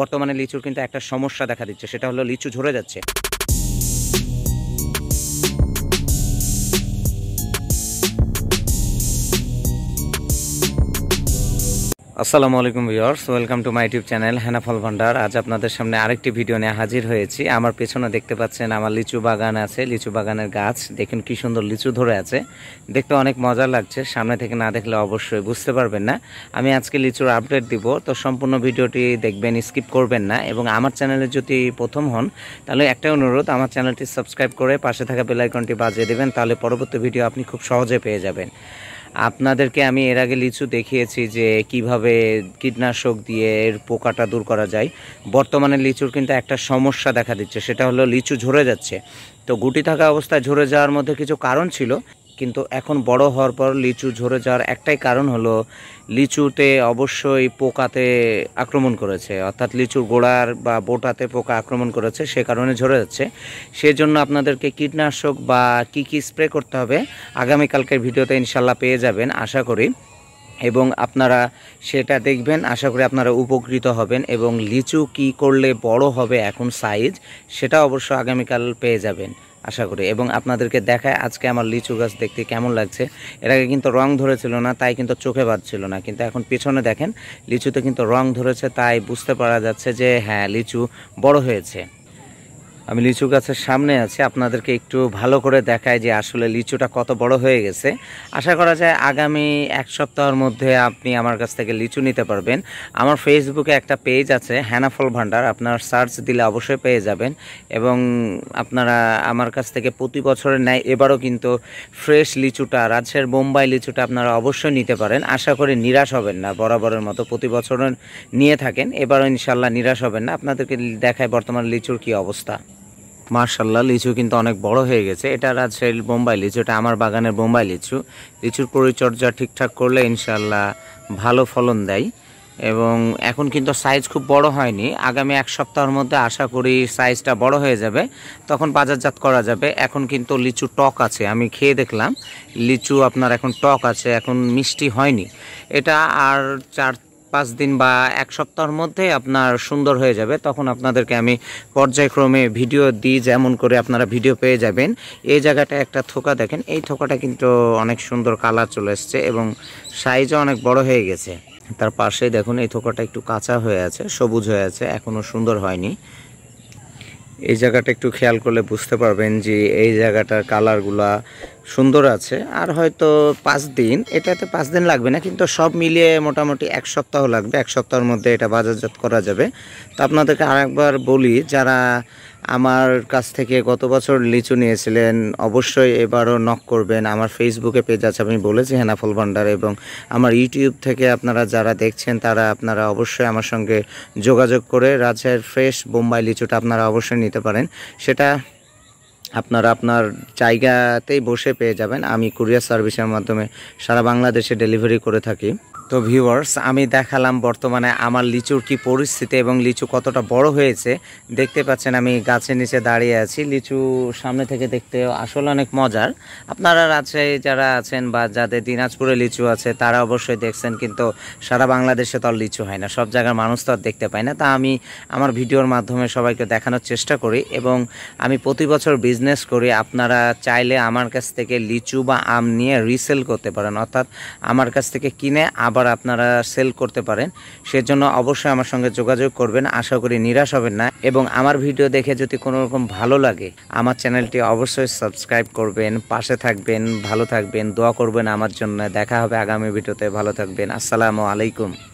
বর্তমানে লিচুর কিন্তু একটা সমস্যা দেখা দিচ্ছে সেটা হলো লিচু ঝরে যাচ্ছে আসসালামু আলাইকুম viewers welcome to my YouTube channel হেনাফল ভান্ডার আজ আপনাদের সামনে আরেকটি ভিডিও নিয়ে হাজির হয়েছি আমার পেছনে দেখতে পাচ্ছেন আমার লিচু বাগান আছে লিচু বাগানের গাছ দেখুন কি সুন্দর লিচু ধরে আছে দেখতে অনেক মজা লাগছে সামনে থেকে না দেখলে অবশ্যই বুঝতে পারবেন না আমি আজকে লিচুর আপডেট দিব তো সম্পূর্ণ ভিডিওটি দেখবেন স্কিপ করবেন না এবং আমার চ্যানেলে যদি প্রথম হন তাহলে একটা অনুরোধ আমার চ্যানেলটি সাবস্ক্রাইব করে পাশে থাকা বেলাইকনটি বাজিয়ে দেবেন তাহলে পরবর্তী ভিডিও আপনি খুব সহজে পেয়ে যাবেন আপনাদেরকে আমি এর আগে লিচু দেখিয়েছি যে কিভাবে কীটনাশক দিয়ে এর পোকাটা দূর করা যায় বর্তমানে লিচুর কিন্তু একটা সমস্যা দেখা দিচ্ছে সেটা হলো লিচু ঝরে যাচ্ছে তো গুটি থাকা অবস্থায় ঝরে যাওয়ার মধ্যে কিছু কারণ ছিল কিন্তু এখন বড় হওয়ার পর লিচু ঝরে যাওয়ার একটাই কারণ হলো লিচুতে অবশ্যই পোকাতে আক্রমণ করেছে অর্থাৎ লিচুর গোড়ার বা বোটাতে পোকা আক্রমণ করেছে সে কারণে ঝরে যাচ্ছে সেজন্য আপনাদেরকে কীটনাশক বা কি কি স্প্রে করতে হবে আগামীকালকের ভিডিওতে ইনশাল্লাহ পেয়ে যাবেন আশা করি এবং আপনারা সেটা দেখবেন আশা করি আপনারা উপকৃত হবেন এবং লিচু কি করলে বড় হবে এখন সাইজ সেটা অবশ্য আগামীকাল পেয়ে যাবেন আশা করি এবং আপনাদেরকে দেখায় আজকে আমার লিচু গাছ দেখতে কেমন লাগছে এর আগে কিন্তু রং ধরেছিল না তাই কিন্তু চোখে বাজছিল না কিন্তু এখন পেছনে দেখেন লিচুতে কিন্তু রং ধরেছে তাই বুঝতে পারা যাচ্ছে যে হ্যাঁ লিচু বড় হয়েছে আমি লিচু গাছের সামনে আছি আপনাদেরকে একটু ভালো করে দেখায় যে আসলে লিচুটা কত বড় হয়ে গেছে আশা করা যায় আগামী এক সপ্তাহের মধ্যে আপনি আমার কাছ থেকে লিচু নিতে পারবেন আমার ফেসবুকে একটা পেজ আছে হ্যানাফল ভান্ডার আপনার সার্চ দিলে অবশ্যই পেয়ে যাবেন এবং আপনারা আমার কাছ থেকে প্রতি বছরের নেয় এবারও কিন্তু ফ্রেশ লিচুটা রাজশাহীর বোম্বাই লিচুটা আপনারা অবশ্যই নিতে পারেন আশা করি নিরাশ হবেন না বরাবরের মতো প্রতি বছর নিয়ে থাকেন এবারও ইনশাল্লাহ নিরাশ হবেন না আপনাদেরকে দেখায় বর্তমান লিচুর কি অবস্থা মার্শাল্লাহ লিচু কিন্তু অনেক বড় হয়ে গেছে এটা রাজশাহীর বোম্বাই লিচু এটা আমার বাগানের বোম্বাই লিচু লিচুর পরিচর্যা ঠিকঠাক করলে ইনশাল্লাহ ভালো ফলন দেয় এবং এখন কিন্তু সাইজ খুব বড় হয়নি আগামী এক সপ্তাহের মধ্যে আশা করি সাইজটা বড় হয়ে যাবে তখন বাজারজাত করা যাবে এখন কিন্তু লিচু টক আছে আমি খেয়ে দেখলাম লিচু আপনার এখন টক আছে এখন মিষ্টি হয়নি এটা আর চার পাঁচ দিন বা এক সপ্তাহের মধ্যে আপনার সুন্দর হয়ে যাবে তখন আপনাদেরকে আমি পর্যায়ক্রমে ভিডিও দিই যেমন করে আপনারা ভিডিও পেয়ে যাবেন এই জায়গাটা একটা থোকা দেখেন এই থোকাটা কিন্তু অনেক সুন্দর কালার চলে এসছে এবং সাইজও অনেক বড় হয়ে গেছে তার পাশে দেখুন এই থোকাটা একটু কাঁচা হয়ে আছে সবুজ হয়ে আছে এখনও সুন্দর হয়নি এই জায়গাটা একটু খেয়াল করলে বুঝতে পারবেন যে এই জায়গাটার কালারগুলা সুন্দর আছে আর হয়তো পাঁচ দিন এটাতে পাঁচ দিন লাগবে না কিন্তু সব মিলিয়ে মোটামুটি এক সপ্তাহ লাগবে এক সপ্তাহের মধ্যে এটা বাজারজাত করা যাবে তো আপনাদেরকে আরেকবার বলি যারা আমার কাছ থেকে গত বছর লিচু নিয়েছিলেন অবশ্যই এবারও নক করবেন আমার ফেসবুকে পেজ আছে আমি বলেছি হেনাফল ভান্ডার এবং আমার ইউটিউব থেকে আপনারা যারা দেখছেন তারা আপনারা অবশ্যই আমার সঙ্গে যোগাযোগ করে রাজশাহীর ফ্রেশ বোম্বাই লিচুটা আপনারা অবশ্যই নিতে পারেন সেটা আপনারা আপনার জায়গাতেই বসে পেয়ে যাবেন আমি কুরিয়ার সার্ভিসের মাধ্যমে সারা বাংলাদেশে ডেলিভারি করে থাকি তো ভিউয়ার্স আমি দেখালাম বর্তমানে আমার লিচুর কি পরিস্থিতি এবং লিচু কতটা বড় হয়েছে দেখতে পাচ্ছেন আমি গাছের নিচে দাঁড়িয়ে আছি লিচু সামনে থেকে দেখতে আসলে অনেক মজার আপনারা রাজশাহী যারা আছেন বা যাদের দিনাজপুরে লিচু আছে তারা অবশ্যই দেখছেন কিন্তু সারা বাংলাদেশে তো আর লিচু হয় না সব জায়গার মানুষ তো আর দেখতে পায় না তা আমি আমার ভিডিওর মাধ্যমে সবাইকে দেখানোর চেষ্টা করি এবং আমি প্রতি বছর বিজ বিজনেস করি আপনারা চাইলে আমার কাছ থেকে লিচু বা আম নিয়ে রিসেল করতে পারেন অর্থাৎ আমার কাছ থেকে কিনে আবার আপনারা সেল করতে পারেন সেজন্য অবশ্যই আমার সঙ্গে যোগাযোগ করবেন আশা করি নিরাশ হবেন না এবং আমার ভিডিও দেখে যদি কোনো রকম ভালো লাগে আমার চ্যানেলটি অবশ্যই সাবস্ক্রাইব করবেন পাশে থাকবেন ভালো থাকবেন দোয়া করবেন আমার জন্য দেখা হবে আগামী ভিডিওতে ভালো থাকবেন আসসালামু আলাইকুম